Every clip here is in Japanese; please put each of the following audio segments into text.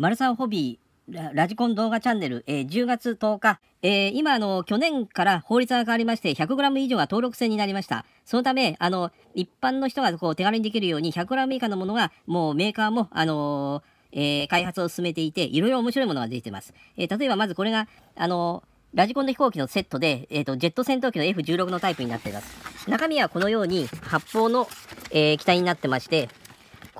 マルサオホビーラジコン動画チャンネル、えー、10月10日、えー、今あの、去年から法律が変わりまして、100g 以上が登録制になりました。そのため、あの、一般の人がこう手軽にできるように、100g 以下のものが、もうメーカーも、あのー、え開発を進めていて、いろいろ面白いものが出てます。え例えば、まずこれが、あのラジコンの飛行機のセットで、えーと、ジェット戦闘機の F16 のタイプになっています。中身はこのように発砲の、えー、機体になってまして、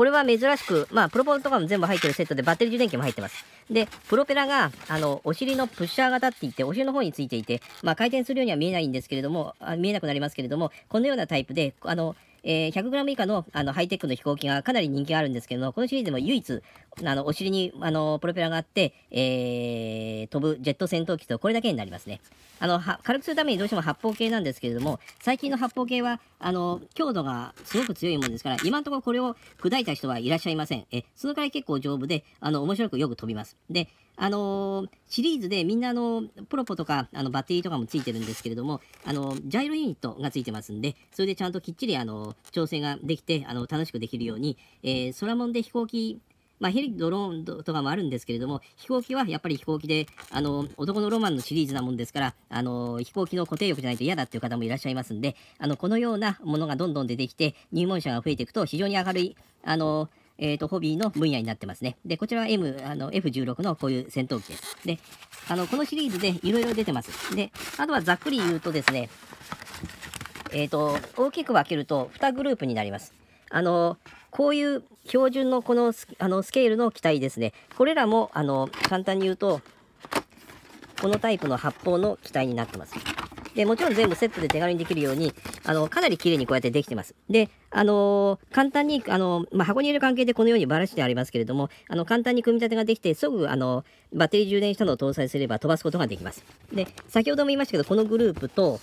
これは珍しく、まあ、プロポーズとかも全部入ってるセットで、バッテリー充電器も入ってます。で、プロペラが、あの、お尻のプッシャー型って言って、お尻の方についていて、まあ、回転するようには見えないんですけれども、あ見えなくなりますけれども、このようなタイプで、あの、えー、100g 以下のあのハイテックの飛行機がかなり人気があるんですけども、このシリーズでも唯一、あのお尻にあのプロペラがあって、えー、飛ぶジェット戦闘機とこれだけになりますね。あの軽くするためにどうしても発泡系なんですけれども、最近の発泡系はあの強度がすごく強いもんですから、今のところこれを砕いた人はいらっしゃいません。えそのくらい結構丈夫で、あの面白くよく飛びます。であのシリーズでみんなあのポロポとかあのバッテリーとかもついてるんですけれどもあのジャイロユニットがついてますんでそれでちゃんときっちりあの調整ができてあの楽しくできるように、えー、空もんで飛行機まあ、ヘリ、ドローンとかもあるんですけれども、飛行機はやっぱり飛行機で、あの、男のロマンのシリーズなもんですから、あの、飛行機の固定翼じゃないと嫌だっていう方もいらっしゃいますんで、あの、このようなものがどんどん出てきて、入門者が増えていくと、非常に明るい、あの、えー、と、ホビーの分野になってますね。で、こちらは M、あの、F16 のこういう戦闘機です。で、あの、このシリーズでいろいろ出てます。で、あとはざっくり言うとですね、えっ、ー、と、大きく分けると2グループになります。あの、こういう標準のこのスあのスケールの機体ですね。これらも、あの、簡単に言うと、このタイプの発砲の機体になってます。で、もちろん全部セットで手軽にできるように、あの、かなり綺麗にこうやってできてます。で、あのー、簡単に、あのー、まあ、箱に入れる関係でこのようにばらしてありますけれども、あの、簡単に組み立てができて、すぐ、あの、バッテリー充電したのを搭載すれば飛ばすことができます。で、先ほども言いましたけど、このグループと、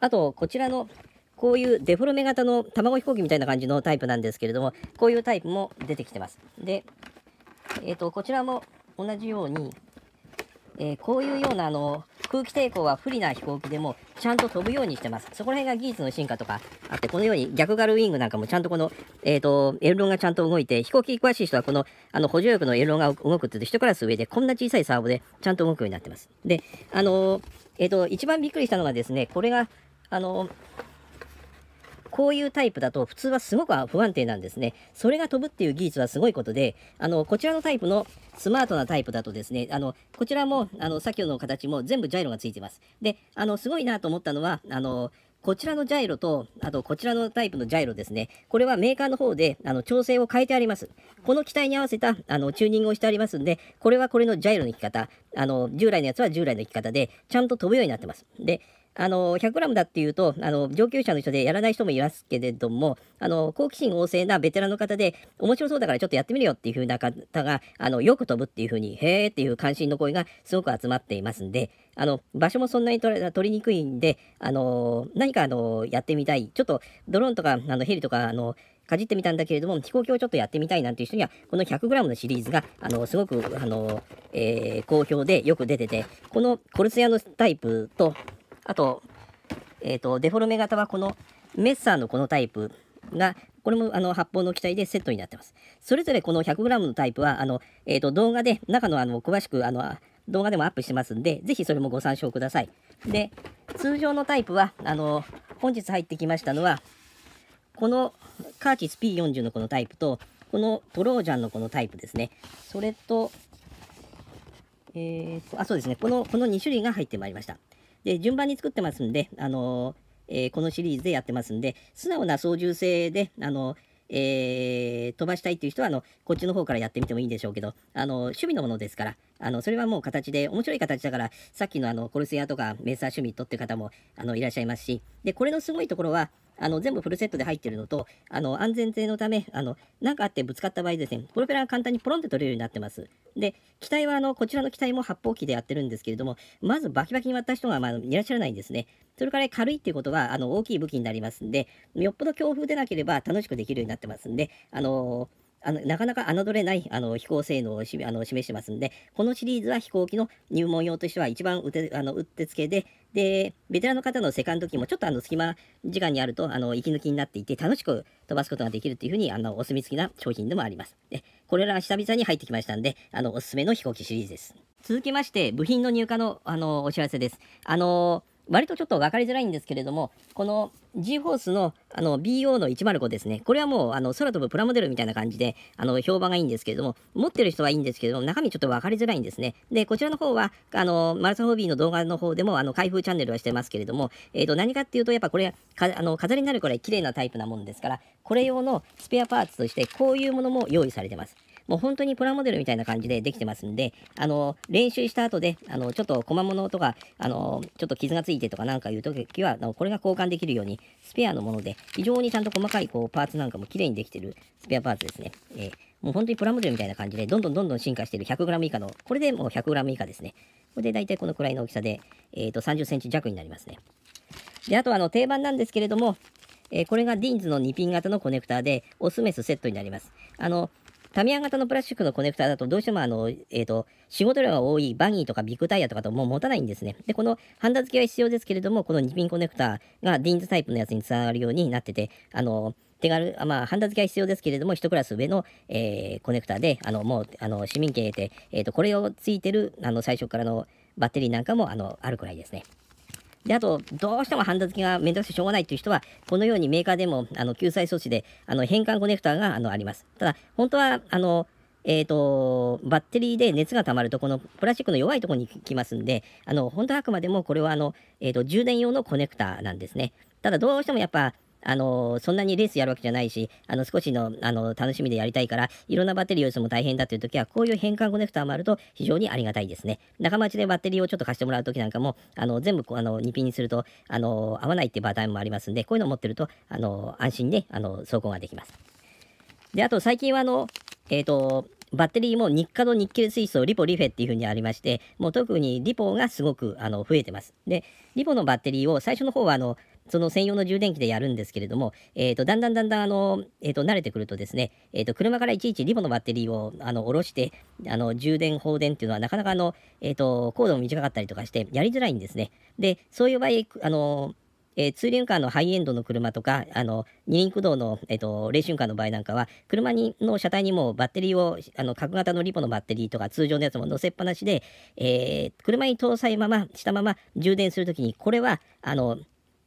あと、こちらの、こういうデフォルメ型の卵飛行機みたいな感じのタイプなんですけれども、こういうタイプも出てきてます。で、えっ、ー、と、こちらも同じように、えこういうような、あの、空気抵抗は不利な飛行機でもちゃんと飛ぶようにしてます。そこら辺が技術の進化とかあって、このように逆ガルウィングなんかもちゃんとこの、えっ、ー、と、エルロンがちゃんと動いて、飛行機詳しい人はこの、あの、補助翼のエルロンが動くっていうと、一クラス上でこんな小さいサーボでちゃんと動くようになってます。で、あのー、えっ、ー、と、一番びっくりしたのがですね、これが、あのこういうタイプだと普通はすごく不安定なんですね。それが飛ぶっていう技術はすごいことで、あの、こちらのタイプのスマートなタイプだとですね、あの、こちらも、あの、先ほどの形も全部ジャイロがついてます。で、あの、すごいなと思ったのは、あの、こちらのジャイロと、あとこちらのタイプのジャイロですね。これはメーカーの方であの調整を変えてあります。この機体に合わせたあのチューニングをしてありますんで、これはこれのジャイロの行き方、あの従来のやつは従来の行き方で、ちゃんと飛ぶようになってます。で、あの 100g だっていうとあの上級者の人でやらない人もいますけれどもあの好奇心旺盛なベテランの方で面白そうだからちょっとやってみるよっていう風な方があのよく飛ぶっていう風にへーっていう関心の声がすごく集まっていますんであの場所もそんなに取りにくいんであの何かあのやってみたいちょっとドローンとかあのヘリとかあのかじってみたんだけれども飛行機をちょっとやってみたいなんていう人にはこの 100g のシリーズがあのすごくあの、えー、好評でよく出ててこのコルセアのタイプとあと、えっ、ー、と、デフォルメ型はこのメッサーのこのタイプが、これもあの発泡の機体でセットになってます。それぞれこの 100g のタイプは、あの、えっ、ー、と、動画で、中のあの、詳しく、あの、動画でもアップしてますんで、ぜひそれもご参照ください。で、通常のタイプは、あの、本日入ってきましたのは、このカーチス P40 のこのタイプと、このトロージャンのこのタイプですね。それと、えー、あ、そうですね。この、この2種類が入ってまいりました。で、順番に作ってますんで、あのえー、このシリーズでやってますんで、素直な操縦性で、あのえー、飛ばしたいっていう人は、あの、こっちの方からやってみてもいいんでしょうけど、あの、趣味のものですから、あの、それはもう形で、面白い形だから、さっきのあの、コルセアとかメーサーシュミットって方も、あの、いらっしゃいますし、で、これのすごいところは、あの全部フルセットで入ってるのと、あの安全性のため、あの何かあってぶつかった場合ですね、プロペラが簡単にポロンって取れるようになってます。で、機体はあのこちらの機体も発泡機でやってるんですけれども、まずバキバキに割った人が、まあ、いらっしゃらないんですね。それから軽いっていうことはあの大きい武器になりますんで、よっぽど強風でなければ楽しくできるようになってますんで、あのーあのなかなか侮れないあの飛行性能をしあの示してますんで、このシリーズは飛行機の入門用としては一番うてあのうってつけで、で、ベテランの方のセカンド機もちょっとあの隙間時間にあるとあの息抜きになっていて楽しく飛ばすことができるというふうにあのお墨付きな商品でもあります。で、これら久々に入ってきましたんで、あのおすすめの飛行機シリーズです。続きまして、部品の入荷のあのお知らせです。あのー割とちょっと分かりづらいんですけれども、この G フォースのあの BO の105ですね、これはもうあの空飛ぶプラモデルみたいな感じであの評判がいいんですけれども、持ってる人はいいんですけれども、中身ちょっと分かりづらいんですね。で、こちらの方は、あのマルサホビーの動画の方でもあの開封チャンネルはしてますけれども、えー、と何かっていうと、やっぱこれかあの飾りになるくらい綺麗なタイプなもんですから、これ用のスペアパーツとして、こういうものも用意されてます。もう本当にプラモデルみたいな感じでできてますんで、あの、練習した後で、あの、ちょっと駒物とか、あの、ちょっと傷がついてとかなんかいう時は、これが交換できるように、スペアのもので、非常にちゃんと細かいこうパーツなんかも綺麗にできてるスペアパーツですね。えー、もう本当にプラモデルみたいな感じで、どんどんどんどん進化してる 100g 以下の、これでもう 100g 以下ですね。これで大体このくらいの大きさで、えー、と、30 c m 弱になりますね。で、あとあの、定番なんですけれども、えー、これがディーンズの2ピン型のコネクターで、オスメスセットになります。あの、タミヤ型のプラスチックのコネクタだとどうしてもあの、えーと、仕事量が多いバギーとかビッグタイヤとかともう持たないんですね。で、このハンダ付けは必要ですけれども、この2ピンコネクタがディーンズタイプのやつにつながるようになってて、あの手軽、まあ、ハンダ付けは必要ですけれども、1クラス上の、えー、コネクタで、あのもうあの市民権得て、えーと、これをついてるあの最初からのバッテリーなんかもあのあるくらいですね。であとどうしてもハンダ付けが面倒くさしょうがないという人はこのようにメーカーでもあの救済措置であの変換コネクタがあのありますただ本当はあのえーと、バッテリーで熱がたまるとこのプラスチックの弱いところに来ますんであの本当はあくまでもこれはあの、えーと、と充電用のコネクタなんですねただどうしてもやっぱあのそんなにレースやるわけじゃないし、あの少しのあの楽しみでやりたいから、いろんなバッテリーを打つのも大変だという時は、こういう変換コネクターもあると非常にありがたいですね。仲間内でバッテリーをちょっと貸してもらう時なんかも、あの全部あの2ピンにするとあの合わないっていうパターンもありますんで、こういうのを持ってるとあの安心で、あの走行ができます。で、あと最近はあの、えっ、ー、と、バッテリーも日課の日経水素、リポ、リフェっていう風にありまして、もう特にリポがすごくあの増えてます。で、リポのバッテリーを最初の方はあのその専用の充電器でやるんですけれども、えーと、だんだんだんだんあの、えーと、慣れてくるとですね、えーと、車からいちいちリボのバッテリーをあの下ろしてあの充電、放電っていうのはなかなかあの、えー、とコードも短かったりとかしてやりづらいんですね。で、そういう場合、あのえー、ツーリングカーのハイエンドの車とか、あの二輪駆動の、えーと、レーシングカーの場合なんかは、車にの車体にもバッテリーを、あの角型のリポのバッテリーとか、通常のやつも載せっぱなしで、えー、車に搭載まましたまま充電するときに、これはあの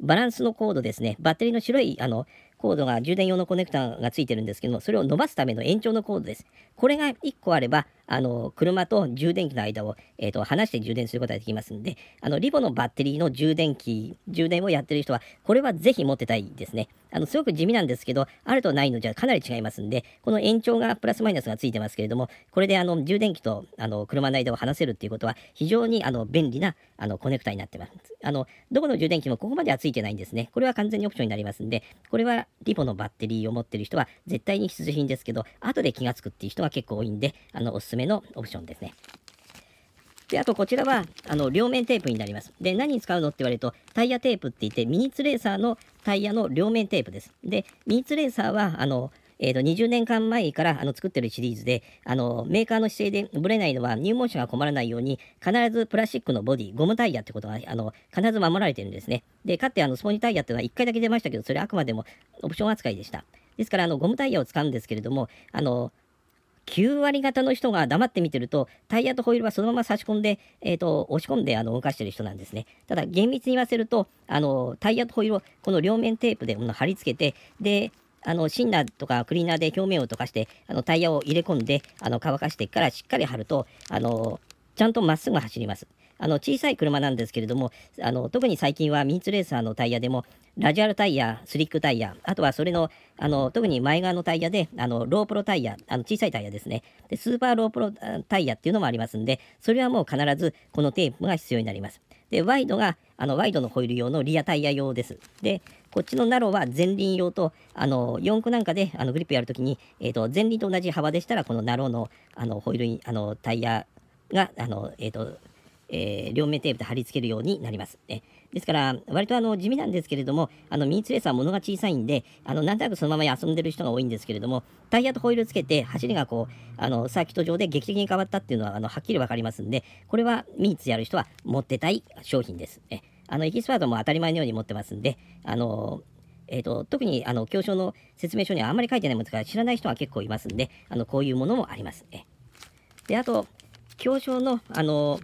バランスのコードですね、バッテリーの白いあのコードが充電用のコネクタがついてるんですけども、それを伸ばすための延長のコードです。これが1個あれば、あの、車と充電器の間を、えっ、ー、と、離して充電することができますんで、あの、リボのバッテリーの充電器、充電をやってる人は、これはぜひ持ってたいですね。あの、すごく地味なんですけど、あるとないのじゃかなり違いますんで、この延長がプラスマイナスがついてますけれども、これであの充電器とあの車の間を離せるっていうことは、非常にあの便利なあのコネクタになってます。あの、どこの充電器もここまではついてないんですね。これは完全にオプションになりますんで、これはリボのバッテリーを持ってる人は絶対に必需品ですけど、後で気がつくっていう人が結構多いんで、あの、おすすめめのオプションですね。で、あとこちらは、あの、両面テープになります。で、何に使うのって言われると、タイヤテープって言って、ミニツレーサーのタイヤの両面テープです。で、ミニツレーサーは、あの、えー、と20年間前からあの作ってるシリーズであのメーカーの姿勢でぶれないのは入門者が困らないように必ずプラスチックのボディゴムタイヤってことがあの必ず守られてるんですねでかってあのスポニタイヤっていうのは1回だけ出ましたけどそれあくまでもオプション扱いでしたですからあのゴムタイヤを使うんですけれどもあの9割方の人が黙って見てると、タイヤとホイールはそのまま差し込んで、えーと、押し込んであの動かしてる人なんですね。ただ、厳密に言わせると、あのタイヤとホイールをこの両面テープで貼り付けて、で、あのシンナーとかクリーナーで表面を溶かしてあのタイヤを入れ込んであの乾かしてからしっかり貼るとあのちゃんとまっすぐ走ります。あの小さい車なんですけれどもあの特に最近はミンツレーサーのタイヤでもラジアルタイヤスリックタイヤあとはそれのあの特に前側のタイヤであのロープロタイヤあの小さいタイヤですねでスーパーロープロタイヤっていうのもありますんでそれはもう必ずこのテープが必要になりますでワイドがあのワイドのホイール用のリアタイヤ用ですでこっちのナロは前輪用と、あの、四駆なんかであのグリップやるときに、えっ、ー、と、前輪と同じ幅でしたら、このナローの、あの、ホイールに、あの、タイヤが、あの、えっ、ー、と、えー、両面テープで貼り付けるようになります。えですから、割とあの地味なんですけれども、あのミニツレースは物が小さいんで、あのなんとなくそのまま遊んでる人が多いんですけれども、タイヤとホイールつけて、走りがこうあのサーキット上で劇的に変わったっていうのはあのはっきり分かりますんで、これはミニツやる人は持ってたい商品です。えあのエキスパートも当たり前のように持ってますんで、あのえーと、特にあの教書の説明書にはあんまり書いてないものですから知らない人は結構いますんであのこういうものもあります。えであと教書のあの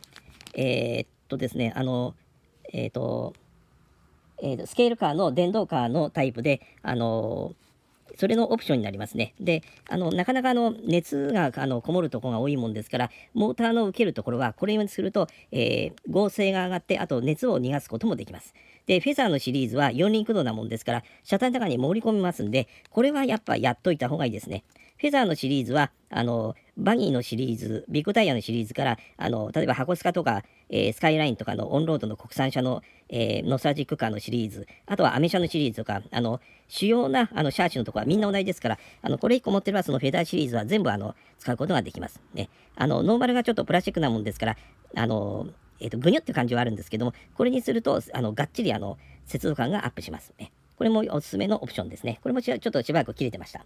えー、っとですね、あの、えー、っと、えー、スケールカーの電動カーのタイプで、あのそれのオプションになりますね。で、あの、なかなかあの、熱があのこもるところが多いもんですから、モーターの受けるところは、これにすると、えー、合成が上がって、あと熱を逃がすこともできます。で、フェザーのシリーズは4輪駆動なもんですから、車体の中に盛り込みますんで、これはやっぱやっといた方がいいですね。フェザーのシリーズは、あの、バギーのシリーズ、ビッグタイヤのシリーズから、あの例えば箱スカとか、えー、スカイラインとかのオンロードの国産車の、えー、ノスタジックカーのシリーズ、あとはアメ車のシリーズとか、あの主要なあのシャーチのところはみんな同じですから、あのこれ1個持ってるばそのフェダーシリーズは全部あの使うことができます。ね、あのノーマルがちょっとプラスチックなもんですから、あのえーと、ぐにょって感じはあるんですけども、これにするとあのがっちりあの接続感がアップします、ね。これもおすすめのオプションですね。これもちょっとしばらく切れてました。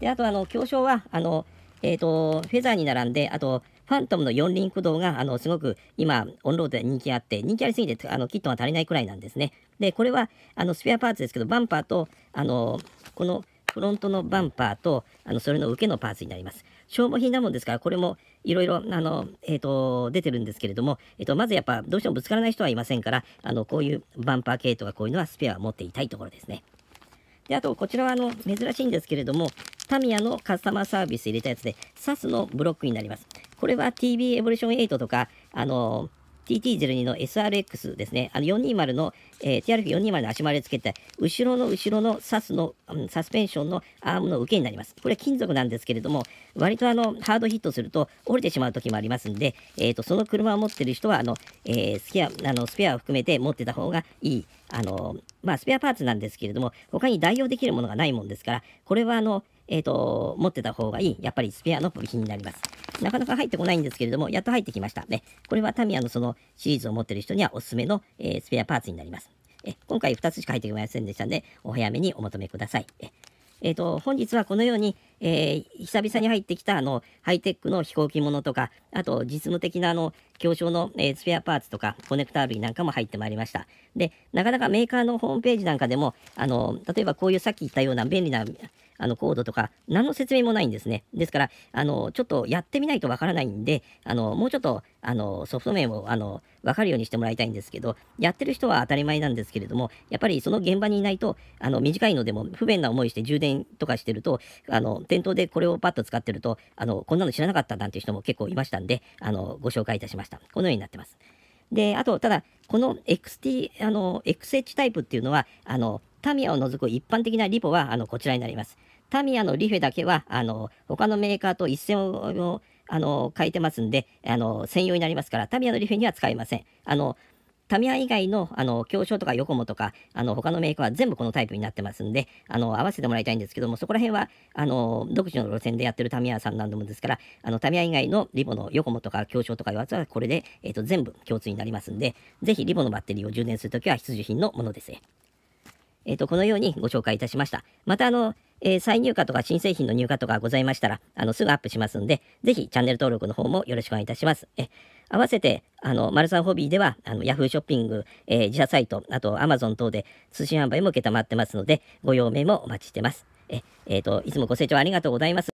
であとあの、競争はあのえっ、ー、と、フェザーに並んで、あと、ファントムの4輪駆動が、あの、すごく今、オンロードで人気あって、人気ありすぎて、あの、キットが足りないくらいなんですね。で、これは、あの、スペアパーツですけど、バンパーと、あの、この、フロントのバンパーと、あの、それの受けのパーツになります。消耗品なもんですから、これもいろいろ、あの、えっ、ー、と、出てるんですけれども、えっ、ー、と、まずやっぱ、どうしてもぶつからない人はいませんから、あの、こういうバンパー系とかこういうのはスペアを持っていたいところですね。で、あと、こちらは、あの、珍しいんですけれども、タミヤのカスタマーサービス入れたやつで、SAS のブロックになります。これは TB エボリューション8とか、あのー TT02 の SRX ですね、あの420の、えー、TRF420 の足回りをつけて、後ろの後ろのサスの、うん、サスペンションのアームの受けになります。これは金属なんですけれども、割とあのハードヒットすると折れてしまう時もありますんで、えーと、とその車を持ってる人はあの、えー、スペアあのスペアを含めて持ってた方がいい。あのまあ、スペアパーツなんですけれども、他に代用できるものがないもんですから、これはあのえっ、ー、と、持ってた方がいい、やっぱりスペアの部品になります。なかなか入ってこないんですけれども、やっと入ってきました。ね、これはタミヤのそのシリーズを持ってる人にはおすすめの、えー、スペアパーツになります。え今回2つしか入ってきませんでしたので、お早めにお求めください。ええーと、本日はこのように、えー、久々に入ってきたあのハイテックの飛行機ものとかあと実務的なあの強商の、えー、スペアパーツとかコネクター類なんかも入ってまいりましたでなかなかメーカーのホームページなんかでもあの例えばこういうさっき言ったような便利なあのコードとか、何の説明もないんですね。ですから、あのちょっとやってみないとわからないんで、あのもうちょっとあのソフト面をあの分かるようにしてもらいたいんですけど、やってる人は当たり前なんですけれども、やっぱりその現場にいないと、あの短いのでも不便な思いして充電とかしてると、あの店頭でこれをパッと使ってると、あのこんなの知らなかったなんていう人も結構いましたんで、あのご紹介いたしました。このようになってます。で、あと、ただ、この XT、あの、XH タイプっていうのは、あの、タミヤを除く一般的なリポはあのこちらになります。タミヤのリフェだけは、あの他のメーカーと一線をあの書いてますんであの、専用になりますから、タミヤのリフェには使えません。あのタミヤ以外の、あの、強商とかヨコモとか、あの、他のメーカーは全部このタイプになってますんで、あの、合わせてもらいたいんですけども、そこら辺は、あの、独自の路線でやってるタミヤさんなんでもですから、あの、タミヤ以外のリボのヨコモとか強商とかいうやつは、これで、えっ、ー、と、全部共通になりますんで、ぜひリボのバッテリーを充電するときは必需品のものです。えっ、ー、と、このようにご紹介いたしました。また、あの、えー、再入荷とか新製品の入荷とかございましたら、あの、すぐアップしますんで、ぜひチャンネル登録の方もよろしくお願いいたします。え、合わせて、あの、マルサンホビーでは、あの、ヤフーショッピング、えー、自社サイト、あとアマゾン等で通信販売も承ってますので、ご用命もお待ちしてます。え、えっ、ー、と、いつもご清聴ありがとうございます。